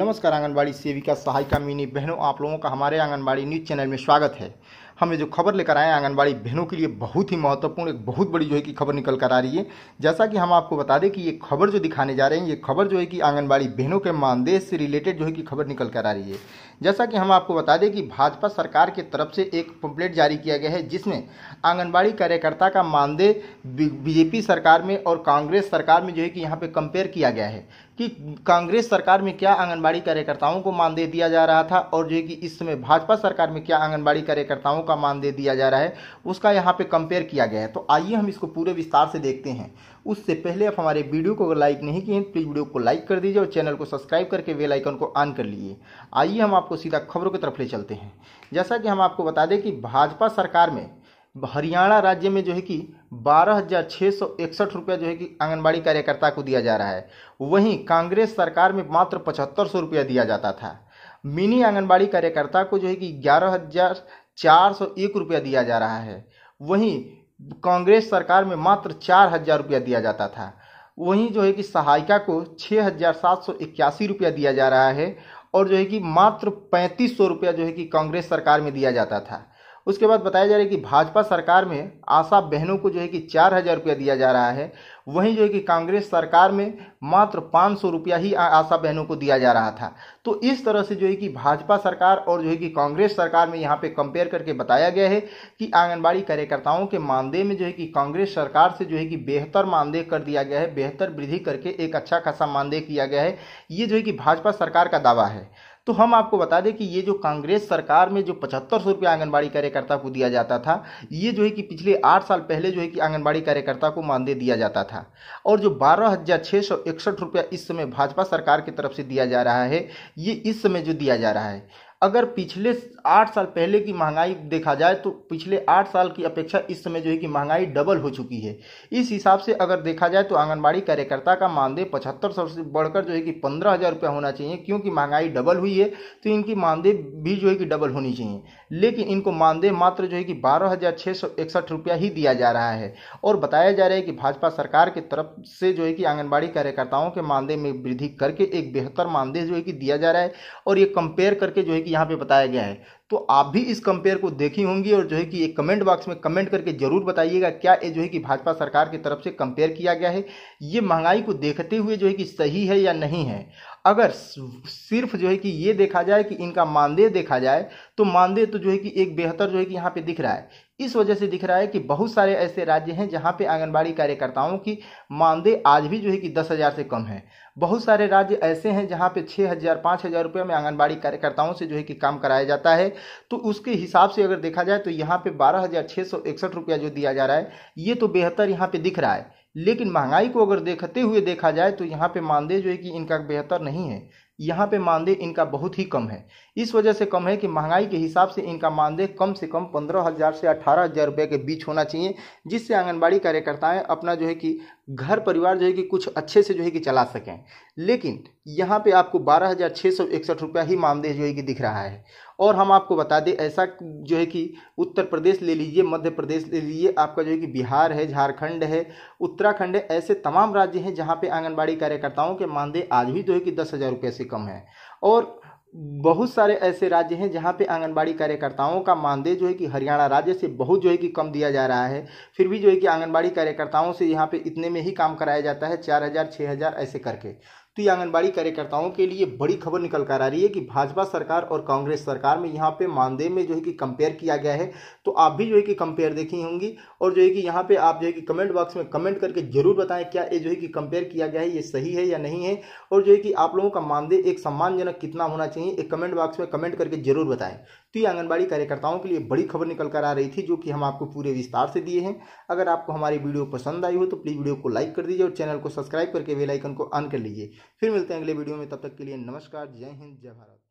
नमस्कार आंगनबाड़ी सेविका सहायिका मिनी बहनों आप लोगों का हमारे आंगनबाड़ी न्यूज़ चैनल में स्वागत है हमें जो खबर लेकर आए आंगनबाड़ी बहनों के लिए बहुत ही महत्वपूर्ण एक बहुत बड़ी जो है कि खबर निकल कर आ रही है जैसा कि हम आपको बता दें कि ये खबर जो दिखाने जा रहे हैं ये खबर जो है कि आंगनबाड़ी बहनों के मानदेय से रिलेटेड जो है कि खबर निकल कर आ रही है जैसा कि हम आपको बता दें कि भाजपा सरकार की तरफ से एक पंपलेट जारी किया गया है जिसमें आंगनबाड़ी कार्यकर्ता का मानदेय बीजेपी सरकार में और कांग्रेस सरकार में जो है कि यहाँ पे कंपेयर किया गया है कि कांग्रेस सरकार में क्या आंगनबाड़ी कार्यकर्ताओं को मानदेय दिया जा रहा था और जो है कि इस समय भाजपा सरकार में क्या आंगनबाड़ी कार्यकर्ताओं का मान दे दिया जा रहा है उसका यहाँ पे कंपेयर किया गया है तो आइए हम इसको पूरे विस्तार से देखते हैं उससे पहले आप हमारे वीडियो को अगर लाइक नहीं किए प्लीज़ वीडियो को लाइक कर दीजिए और चैनल को सब्सक्राइब करके बेल आइकन को ऑन कर लीजिए आइए हम आपको सीधा खबरों की तरफ ले चलते हैं जैसा कि हम आपको बता दें कि भाजपा सरकार में हरियाणा राज्य में जो है कि बारह हज़ार छः सौ इकसठ रुपया जो है कि आंगनबाड़ी कार्यकर्ता को दिया जा रहा है वहीं कांग्रेस सरकार में मात्र पचहत्तर सौ रुपया दिया जाता था मिनी आंगनबाड़ी कार्यकर्ता को जो है कि ग्यारह हज़ार चार सौ एक रुपया दिया जा रहा है वहीं कांग्रेस सरकार में मात्र चार हजार रुपया दिया जाता था वहीं जो है कि सहायिका को छः हजार सात सौ इक्यासी रुपया दिया जा रहा है और जो है कि मात्र पैंतीस सौ रुपया जो है कि कांग्रेस सरकार में दिया जाता था उसके बाद बताया जा रहा है कि भाजपा सरकार में आशा बहनों को जो है कि चार हज़ार रुपया दिया जा रहा है वहीं जो है कि कांग्रेस सरकार में मात्र पाँच सौ रुपया ही आशा बहनों को दिया जा रहा था तो इस तरह से जो है कि भाजपा सरकार और जो है कि कांग्रेस सरकार में यहाँ पे कंपेयर करके बताया गया है कि आंगनबाड़ी कार्यकर्ताओं के मानदेय में जो है कि कांग्रेस सरकार से जो है कि बेहतर मानदेय कर दिया गया है बेहतर वृद्धि करके एक अच्छा खासा मानदेय किया गया है ये जो है कि भाजपा सरकार का दावा है तो हम आपको बता दें कि ये जो कांग्रेस सरकार में जो पचहत्तर सौ रुपया आंगनबाड़ी कार्यकर्ता को दिया जाता था ये जो है कि पिछले आठ साल पहले जो है कि आंगनबाड़ी कार्यकर्ता को मानदेय दिया जाता था और जो बारह हजार छः सौ इकसठ रुपया इस समय भाजपा सरकार की तरफ से दिया जा रहा है ये इस समय जो दिया जा रहा है अगर पिछले आठ साल पहले की महंगाई देखा जाए तो पिछले आठ साल की अपेक्षा इस समय जो है कि महंगाई डबल हो चुकी है इस हिसाब से अगर देखा जाए तो आंगनबाड़ी कार्यकर्ता का मानदेय पचहत्तर सौ से बढ़कर जो है कि पंद्रह हज़ार रुपया होना चाहिए क्योंकि महंगाई डबल हुई है तो इनकी मानदेय भी जो है कि डबल होनी चाहिए लेकिन इनको मानदेय मात्र जो है कि बारह हज़ार छः सौ इकसठ रुपया ही दिया जा रहा है और बताया जा रहा है कि भाजपा सरकार की तरफ से जो है कि आंगनबाड़ी कार्यकर्ताओं के मानदेय में वृद्धि करके एक बेहतर मानदेय जो है कि दिया जा रहा है और ये कंपेयर करके जो है कि यहाँ पे बताया गया है तो आप भी इस कंपेयर को देखी होंगी और जो है कि एक कमेंट बॉक्स में कमेंट करके जरूर बताइएगा क्या ये जो है कि भाजपा सरकार की तरफ से कंपेयर किया गया है ये महंगाई को देखते हुए जो है कि सही है या नहीं है अगर सिर्फ जो है कि ये देखा जाए कि इनका मानदेय देखा जाए तो मानदेय तो जो है कि एक बेहतर जो है कि यहाँ पे दिख रहा है इस वजह से दिख रहा है कि बहुत सारे ऐसे राज्य हैं जहाँ पे आंगनबाड़ी कार्यकर्ताओं की मानदेय आज भी जो है कि दस हज़ार से कम है बहुत सारे राज्य ऐसे हैं जहाँ पे छः हज़ार पाँच हज़ार रुपये में आंगनबाड़ी कार्यकर्ताओं से जो है कि काम कराया जाता है तो उसके हिसाब से अगर देखा जाए तो यहाँ पे बारह हज़ार छः सौ इकसठ रुपया जो दिया जा रहा है ये तो बेहतर यहाँ पे दिख रहा है लेकिन महंगाई को अगर देखते हुए देखा जाए तो यहाँ पे मानदेय जो है कि इनका बेहतर नहीं है यहाँ पे मानदेय इनका बहुत ही कम है इस वजह से कम है कि महंगाई के हिसाब से इनका मानदेय कम से कम पंद्रह हज़ार से अठारह हज़ार रुपये के बीच होना चाहिए जिससे आंगनबाड़ी कार्यकर्ताएं अपना जो है कि घर परिवार जो है कि कुछ अच्छे से जो है कि चला सकें लेकिन यहाँ पे आपको बारह हज़ार छः सौ इकसठ रुपया ही मानदेय जो है कि दिख रहा है और हम आपको बता दें ऐसा जो है कि उत्तर प्रदेश ले लीजिए मध्य प्रदेश ले लीजिए आपका जो है कि बिहार है झारखंड है उत्तराखंड है ऐसे तमाम राज्य हैं जहाँ पे आंगनबाड़ी कार्यकर्ताओं के मानदेय आज भी जो है कि दस हज़ार रुपये से कम है और बहुत सारे ऐसे राज्य हैं जहाँ पे आंगनबाड़ी कार्यकर्ताओं का मानदेय जो है कि हरियाणा राज्य से बहुत जो है कि कम दिया जा रहा है फिर भी जो है कि आंगनबाड़ी कार्यकर्ताओं से यहाँ पे इतने में ही काम कराया जाता है चार हज़ार छः हज़ार ऐसे करके तो आंगनबाड़ी कार्यकर्ताओं के लिए बड़ी खबर निकल कर आ रही है कि भाजपा सरकार और कांग्रेस सरकार में यहाँ पे मानदेय में जो है कि कंपेयर किया गया है तो आप भी जो है कि कंपेयर देखी होंगी और जो है कि यहाँ पे आप जो है कि कमेंट बॉक्स में कमेंट करके जरूर बताएं क्या ये जो है कि कंपेयर किया गया है ये सही है या नहीं है और जो है कि आप लोगों का मानदेय एक सम्मानजनक कितना होना चाहिए एक कमेंट बॉक्स में कमेंट करके जरूर बताएं भी आंगनबाड़ी कार्यकर्ताओं के लिए बड़ी खबर निकल कर आ रही थी जो कि हम आपको पूरे विस्तार से दिए हैं अगर आपको हमारी वीडियो पसंद आई हो तो प्लीज़ वीडियो को लाइक कर दीजिए और चैनल को सब्सक्राइब करके बेलाइकन को ऑन कर लीजिए फिर मिलते हैं अगले वीडियो में तब तक के लिए नमस्कार जय हिंद जय भारत